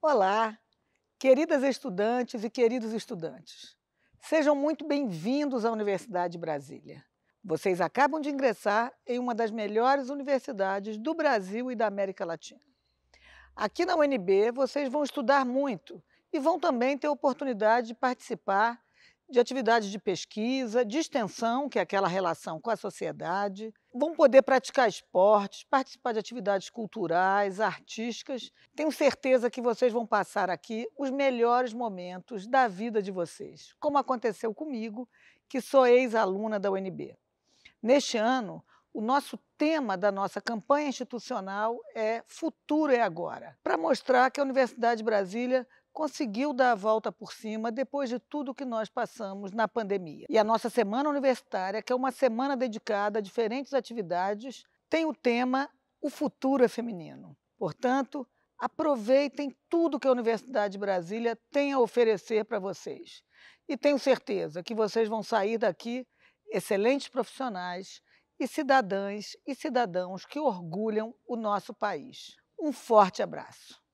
Olá, queridas estudantes e queridos estudantes. Sejam muito bem-vindos à Universidade de Brasília. Vocês acabam de ingressar em uma das melhores universidades do Brasil e da América Latina. Aqui na UNB, vocês vão estudar muito e vão também ter a oportunidade de participar de atividades de pesquisa, de extensão, que é aquela relação com a sociedade. Vão poder praticar esportes, participar de atividades culturais, artísticas. Tenho certeza que vocês vão passar aqui os melhores momentos da vida de vocês, como aconteceu comigo, que sou ex-aluna da UNB. Neste ano, o nosso tema da nossa campanha institucional é Futuro é Agora, para mostrar que a Universidade de Brasília conseguiu dar a volta por cima depois de tudo que nós passamos na pandemia. E a nossa Semana Universitária, que é uma semana dedicada a diferentes atividades, tem o tema O Futuro é Feminino. Portanto, aproveitem tudo que a Universidade de Brasília tem a oferecer para vocês. E tenho certeza que vocês vão sair daqui excelentes profissionais e cidadãs e cidadãos que orgulham o nosso país. Um forte abraço.